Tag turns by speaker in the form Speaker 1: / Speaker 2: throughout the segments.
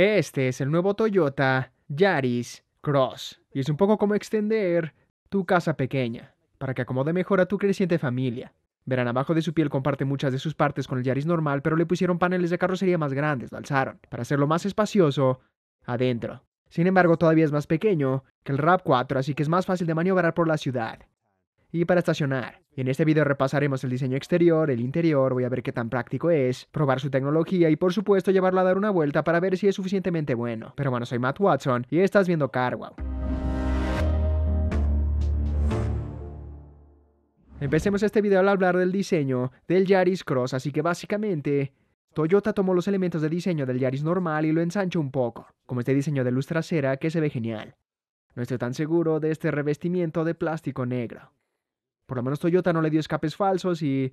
Speaker 1: Este es el nuevo Toyota Yaris Cross y es un poco como extender tu casa pequeña para que acomode mejor a tu creciente familia. Verán, abajo de su piel comparte muchas de sus partes con el Yaris normal, pero le pusieron paneles de carrocería más grandes, lo alzaron, para hacerlo más espacioso adentro. Sin embargo, todavía es más pequeño que el RAV4, así que es más fácil de maniobrar por la ciudad y para estacionar. En este video repasaremos el diseño exterior, el interior, voy a ver qué tan práctico es, probar su tecnología y por supuesto llevarlo a dar una vuelta para ver si es suficientemente bueno. Pero bueno, soy Matt Watson y estás viendo CarWow. Empecemos este video al hablar del diseño del Yaris Cross, así que básicamente Toyota tomó los elementos de diseño del Yaris normal y lo ensanchó un poco, como este diseño de luz trasera que se ve genial. No estoy tan seguro de este revestimiento de plástico negro por lo menos Toyota no le dio escapes falsos y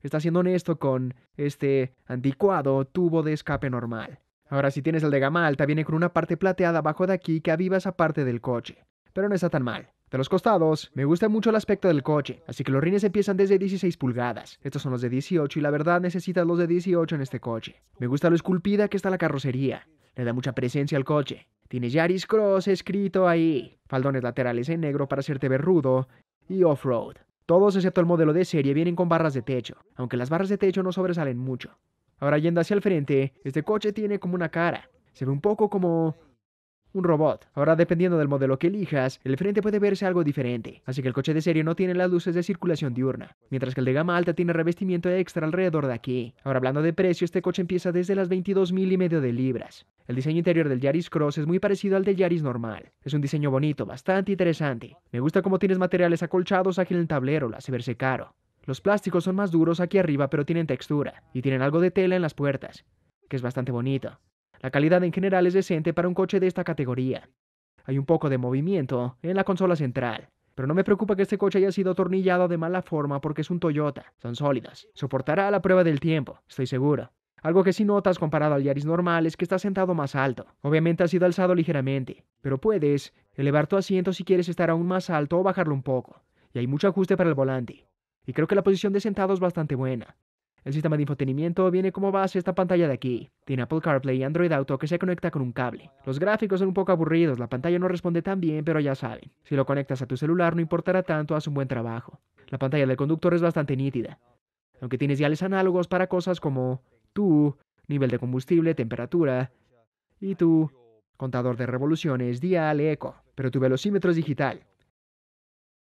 Speaker 1: está siendo honesto con este anticuado tubo de escape normal. Ahora, si tienes el de gama alta, viene con una parte plateada abajo de aquí que aviva esa parte del coche. Pero no está tan mal. De los costados, me gusta mucho el aspecto del coche, así que los rines empiezan desde 16 pulgadas. Estos son los de 18 y la verdad necesitas los de 18 en este coche. Me gusta lo esculpida que está la carrocería. Le da mucha presencia al coche. Tiene Yaris Cross escrito ahí. Faldones laterales en negro para hacerte ver rudo y off-road. Todos excepto el modelo de serie vienen con barras de techo, aunque las barras de techo no sobresalen mucho. Ahora yendo hacia el frente, este coche tiene como una cara. Se ve un poco como un robot. Ahora, dependiendo del modelo que elijas, el frente puede verse algo diferente, así que el coche de serie no tiene las luces de circulación diurna, mientras que el de gama alta tiene revestimiento extra alrededor de aquí. Ahora, hablando de precio, este coche empieza desde las 22 mil y medio de libras. El diseño interior del Yaris Cross es muy parecido al del Yaris normal. Es un diseño bonito, bastante interesante. Me gusta cómo tienes materiales acolchados aquí en el tablero, lo hace verse caro. Los plásticos son más duros aquí arriba, pero tienen textura, y tienen algo de tela en las puertas, que es bastante bonito. La calidad en general es decente para un coche de esta categoría. Hay un poco de movimiento en la consola central, pero no me preocupa que este coche haya sido atornillado de mala forma porque es un Toyota, son sólidas, soportará la prueba del tiempo, estoy seguro. Algo que sí notas comparado al Yaris normal es que está sentado más alto. Obviamente ha sido alzado ligeramente, pero puedes elevar tu asiento si quieres estar aún más alto o bajarlo un poco. Y hay mucho ajuste para el volante. Y creo que la posición de sentado es bastante buena. El sistema de infotenimiento viene como base esta pantalla de aquí. Tiene Apple CarPlay y Android Auto que se conecta con un cable. Los gráficos son un poco aburridos, la pantalla no responde tan bien, pero ya saben. Si lo conectas a tu celular no importará tanto, haz un buen trabajo. La pantalla del conductor es bastante nítida. Aunque tienes diales análogos para cosas como tu nivel de combustible, temperatura y tu contador de revoluciones, dial, eco. Pero tu velocímetro es digital.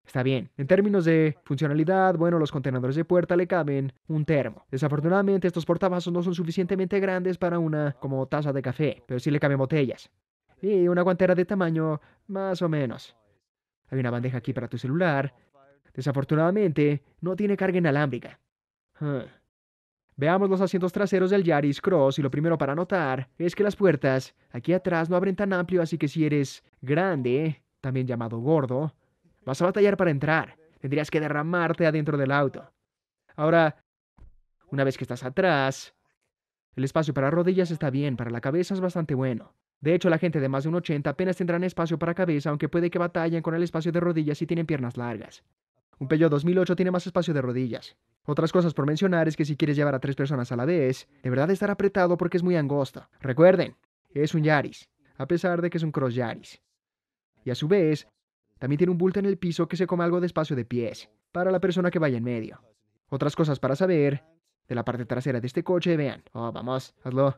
Speaker 1: Está bien. En términos de funcionalidad, bueno, los contenedores de puerta le caben un termo. Desafortunadamente, estos portavasos no son suficientemente grandes para una como taza de café, pero sí le caben botellas. Y una guantera de tamaño más o menos. Hay una bandeja aquí para tu celular. Desafortunadamente, no tiene carga inalámbrica. Ah. Veamos los asientos traseros del Yaris Cross y lo primero para notar es que las puertas aquí atrás no abren tan amplio, así que si eres grande, también llamado gordo, Vas a batallar para entrar. Tendrías que derramarte adentro del auto. Ahora, una vez que estás atrás, el espacio para rodillas está bien, para la cabeza es bastante bueno. De hecho, la gente de más de un 80 apenas tendrán espacio para cabeza, aunque puede que batallen con el espacio de rodillas si tienen piernas largas. Un Peugeot 2008 tiene más espacio de rodillas. Otras cosas por mencionar es que si quieres llevar a tres personas a la vez, de verdad estar apretado porque es muy angosta. Recuerden, es un Yaris, a pesar de que es un Cross Yaris. Y a su vez, también tiene un bulto en el piso que se come algo de espacio de pies, para la persona que vaya en medio. Otras cosas para saber de la parte trasera de este coche, vean. Oh, vamos, hazlo.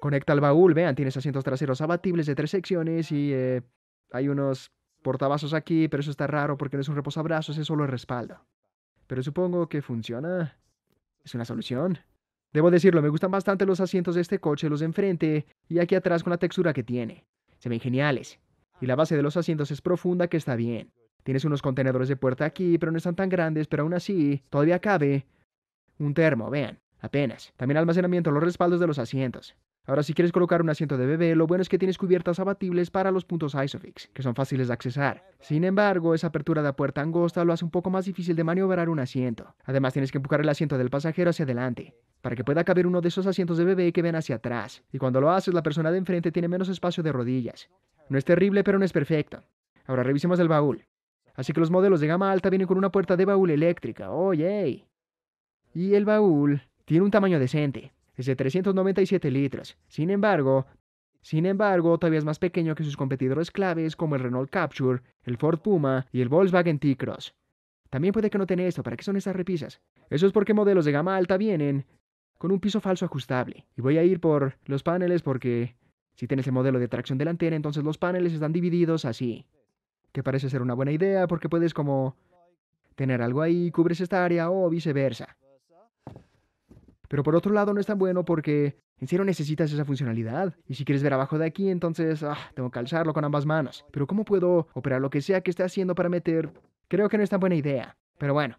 Speaker 1: Conecta el baúl, vean, tienes asientos traseros abatibles de tres secciones y eh, hay unos portavasos aquí, pero eso está raro porque no es un reposabrazos, es solo el respaldo. Pero supongo que funciona. Es una solución. Debo decirlo, me gustan bastante los asientos de este coche, los de enfrente y aquí atrás con la textura que tiene. Se ven geniales. Y la ah. base de los asientos es profunda que está bien. Tienes unos contenedores de puerta aquí, pero no están tan grandes, pero aún así, todavía cabe. Un termo, vean, apenas. También almacenamiento, los respaldos de los asientos. Ahora, si quieres colocar un asiento de bebé, lo bueno es que tienes cubiertas abatibles para los puntos Isofix, que son fáciles de accesar. Sin embargo, esa apertura de puerta angosta lo hace un poco más difícil de maniobrar un asiento. Además, tienes que empujar el asiento del pasajero hacia adelante, para que pueda caber uno de esos asientos de bebé que ven hacia atrás. Y cuando lo haces, la persona de enfrente tiene menos espacio de rodillas. No es terrible, pero no es perfecto. Ahora revisemos el baúl. Así que los modelos de gama alta vienen con una puerta de baúl eléctrica. ¡Oye! y el baúl tiene un tamaño decente es de 397 litros. Sin embargo, sin embargo, todavía es más pequeño que sus competidores claves como el Renault Capture, el Ford Puma y el Volkswagen T-Cross. También puede que no tenga esto, ¿para qué son estas repisas? Eso es porque modelos de gama alta vienen con un piso falso ajustable. Y voy a ir por los paneles porque si tienes el modelo de tracción delantera, entonces los paneles están divididos así. Que parece ser una buena idea porque puedes como tener algo ahí, cubres esta área o viceversa. Pero por otro lado no es tan bueno porque en serio necesitas esa funcionalidad. Y si quieres ver abajo de aquí, entonces ah, tengo que alzarlo con ambas manos. Pero ¿cómo puedo operar lo que sea que esté haciendo para meter? Creo que no es tan buena idea. Pero bueno.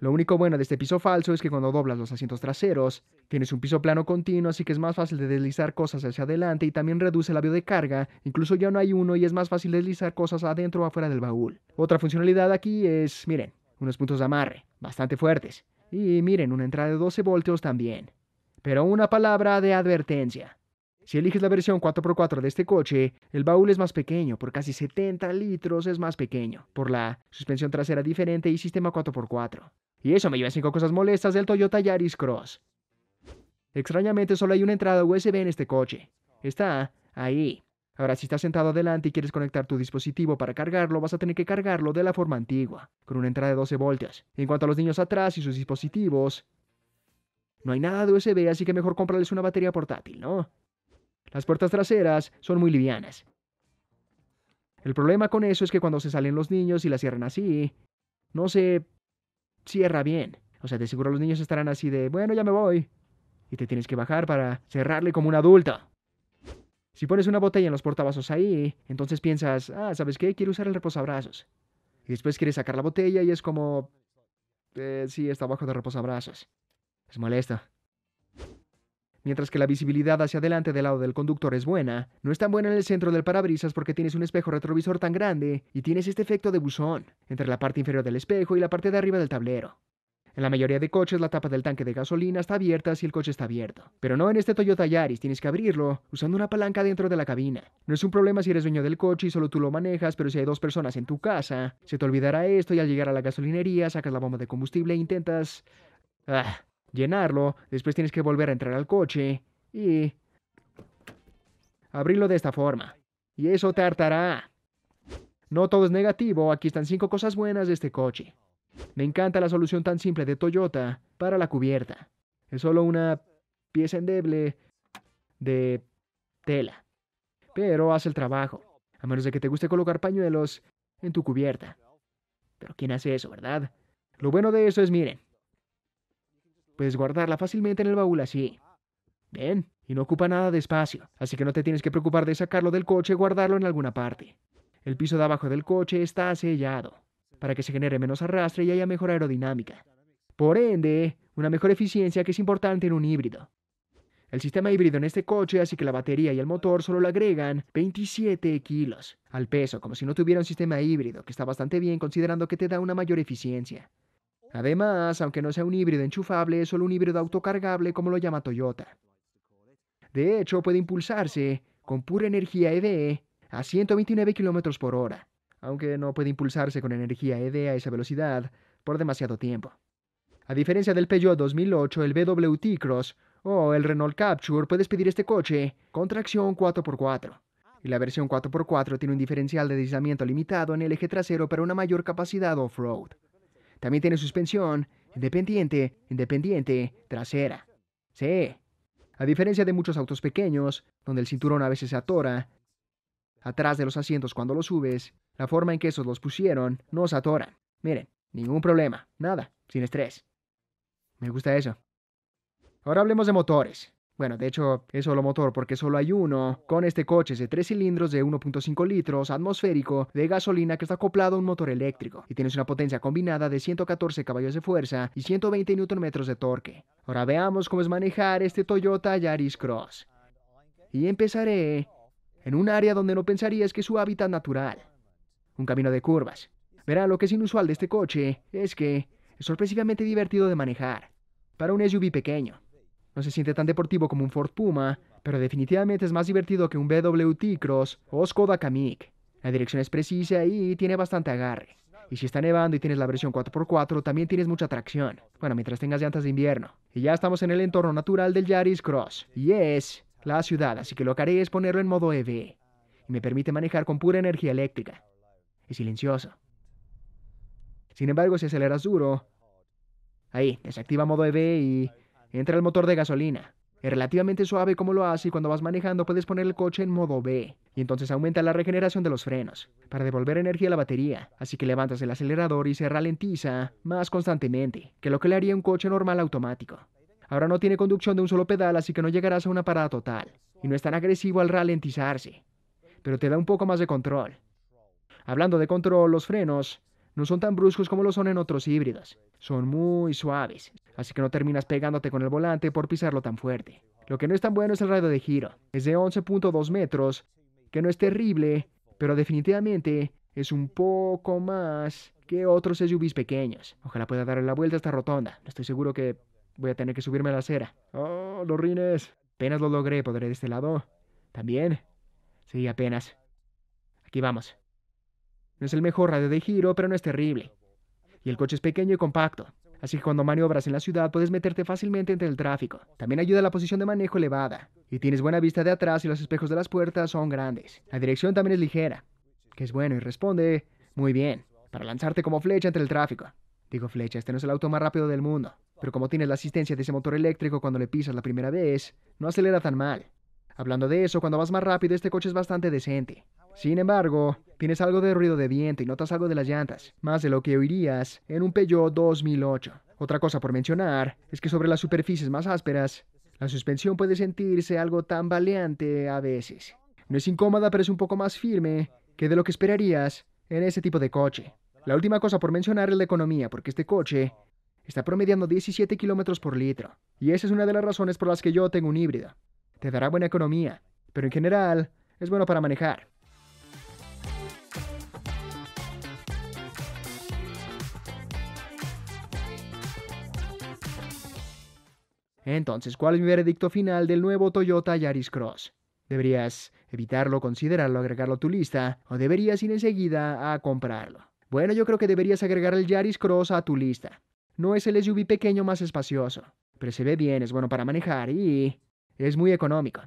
Speaker 1: Lo único bueno de este piso falso es que cuando doblas los asientos traseros, tienes un piso plano continuo, así que es más fácil de deslizar cosas hacia adelante y también reduce el bio de carga, incluso ya no hay uno y es más fácil deslizar cosas adentro o afuera del baúl. Otra funcionalidad aquí es, miren, unos puntos de amarre, bastante fuertes. Y miren, una entrada de 12 voltios también. Pero una palabra de advertencia. Si eliges la versión 4x4 de este coche, el baúl es más pequeño, por casi 70 litros es más pequeño, por la suspensión trasera diferente y sistema 4x4. Y eso me lleva a cinco cosas molestas del Toyota Yaris Cross. Extrañamente solo hay una entrada USB en este coche. Está ahí, Ahora, si estás sentado adelante y quieres conectar tu dispositivo para cargarlo, vas a tener que cargarlo de la forma antigua, con una entrada de 12 voltios. En cuanto a los niños atrás y sus dispositivos, no hay nada de USB, así que mejor comprarles una batería portátil, ¿no? Las puertas traseras son muy livianas. El problema con eso es que cuando se salen los niños y la cierran así, no se cierra bien. O sea, de seguro los niños estarán así de, bueno, ya me voy. Y te tienes que bajar para cerrarle como un adulto. Si pones una botella en los portavasos ahí, entonces piensas, ah, ¿sabes qué? Quiero usar el reposabrazos. Y después quieres sacar la botella y es como... Eh, sí, está abajo de reposabrazos. Es molesto. Mientras que la visibilidad hacia adelante del lado del conductor es buena, no es tan buena en el centro del parabrisas porque tienes un espejo retrovisor tan grande y tienes este efecto de buzón entre la parte inferior del espejo y la parte de arriba del tablero. En la mayoría de coches la tapa del tanque de gasolina está abierta si el coche está abierto. Pero no en este Toyota Yaris, tienes que abrirlo usando una palanca dentro de la cabina. No es un problema si eres dueño del coche y solo tú lo manejas, pero si hay dos personas en tu casa, se te olvidará esto y al llegar a la gasolinería sacas la bomba de combustible e intentas... Ah, llenarlo, después tienes que volver a entrar al coche y... Abrirlo de esta forma. Y eso te hartará. No todo es negativo, aquí están cinco cosas buenas de este coche. Me encanta la solución tan simple de Toyota para la cubierta. Es solo una pieza endeble de tela, pero hace el trabajo, a menos de que te guste colocar pañuelos en tu cubierta. Pero ¿quién hace eso, verdad? Lo bueno de eso es, miren, puedes guardarla fácilmente en el baúl así. Bien. y no ocupa nada de espacio, así que no te tienes que preocupar de sacarlo del coche y guardarlo en alguna parte. El piso de abajo del coche está sellado para que se genere menos arrastre y haya mejor aerodinámica. Por ende, una mejor eficiencia que es importante en un híbrido. El sistema híbrido en este coche hace que la batería y el motor solo le agregan 27 kilos al peso, como si no tuviera un sistema híbrido, que está bastante bien considerando que te da una mayor eficiencia. Además, aunque no sea un híbrido enchufable, es solo un híbrido autocargable como lo llama Toyota. De hecho, puede impulsarse con pura energía EDE e a 129 km por hora, aunque no puede impulsarse con energía ED a esa velocidad por demasiado tiempo. A diferencia del Peugeot 2008, el BW cross o el Renault Capture, puedes pedir este coche con tracción 4x4. Y la versión 4x4 tiene un diferencial de deslizamiento limitado en el eje trasero para una mayor capacidad off-road. También tiene suspensión independiente, independiente, trasera. Sí. A diferencia de muchos autos pequeños, donde el cinturón a veces se atora, atrás de los asientos cuando los subes, la forma en que esos los pusieron, nos atoran. Miren, ningún problema, nada, sin estrés. Me gusta eso. Ahora hablemos de motores. Bueno, de hecho, es solo motor porque solo hay uno. Con este coche es de tres cilindros de 1.5 litros atmosférico de gasolina que está acoplado a un motor eléctrico y tienes una potencia combinada de 114 caballos de fuerza y 120 Nm de torque. Ahora veamos cómo es manejar este Toyota Yaris Cross. Y empezaré en un área donde no pensarías que su hábitat natural. Un camino de curvas. Verá, lo que es inusual de este coche es que es sorpresivamente divertido de manejar, para un SUV pequeño. No se siente tan deportivo como un Ford Puma, pero definitivamente es más divertido que un VW cross o Skoda Kamiq. La dirección es precisa y tiene bastante agarre. Y si está nevando y tienes la versión 4x4, también tienes mucha tracción. Bueno, mientras tengas llantas de invierno. Y ya estamos en el entorno natural del Yaris Cross. Y es la ciudad, así que lo que haré es ponerlo en modo EV y me permite manejar con pura energía eléctrica. Es silencioso. Sin embargo, si aceleras duro... Ahí, desactiva modo EV y entra el motor de gasolina. Es relativamente suave como lo hace y cuando vas manejando puedes poner el coche en modo B, y entonces aumenta la regeneración de los frenos, para devolver energía a la batería, así que levantas el acelerador y se ralentiza más constantemente que lo que le haría un coche normal automático. Ahora no tiene conducción de un solo pedal, así que no llegarás a una parada total. Y no es tan agresivo al ralentizarse. Pero te da un poco más de control. Hablando de control, los frenos no son tan bruscos como lo son en otros híbridos. Son muy suaves, así que no terminas pegándote con el volante por pisarlo tan fuerte. Lo que no es tan bueno es el radio de giro. Es de 11.2 metros, que no es terrible, pero definitivamente es un poco más que otros SUVs pequeños. Ojalá pueda darle la vuelta a esta rotonda. No estoy seguro que Voy a tener que subirme a la acera. ¡Oh, los rines! Apenas lo logré, podré de este lado. ¿También? Sí, apenas. Aquí vamos. No es el mejor radio de giro, pero no es terrible. Y el coche es pequeño y compacto, así que cuando maniobras en la ciudad puedes meterte fácilmente entre el tráfico. También ayuda la posición de manejo elevada, y tienes buena vista de atrás y los espejos de las puertas son grandes. La dirección también es ligera, que es bueno y responde muy bien, para lanzarte como flecha entre el tráfico. Digo flecha, este no es el auto más rápido del mundo, pero como tienes la asistencia de ese motor eléctrico cuando le pisas la primera vez, no acelera tan mal. Hablando de eso, cuando vas más rápido este coche es bastante decente. Sin embargo, tienes algo de ruido de viento y notas algo de las llantas, más de lo que oirías en un Peugeot 2008. Otra cosa por mencionar es que sobre las superficies más ásperas, la suspensión puede sentirse algo tambaleante a veces. No es incómoda, pero es un poco más firme que de lo que esperarías en ese tipo de coche. La última cosa por mencionar es la economía, porque este coche está promediando 17 kilómetros por litro, y esa es una de las razones por las que yo tengo un híbrido. Te dará buena economía, pero en general es bueno para manejar. Entonces, ¿cuál es mi veredicto final del nuevo Toyota Yaris Cross? ¿Deberías evitarlo, considerarlo, agregarlo a tu lista o deberías ir enseguida a comprarlo? Bueno, yo creo que deberías agregar el Yaris Cross a tu lista. No es el SUV pequeño más espacioso, pero se ve bien, es bueno para manejar y es muy económico.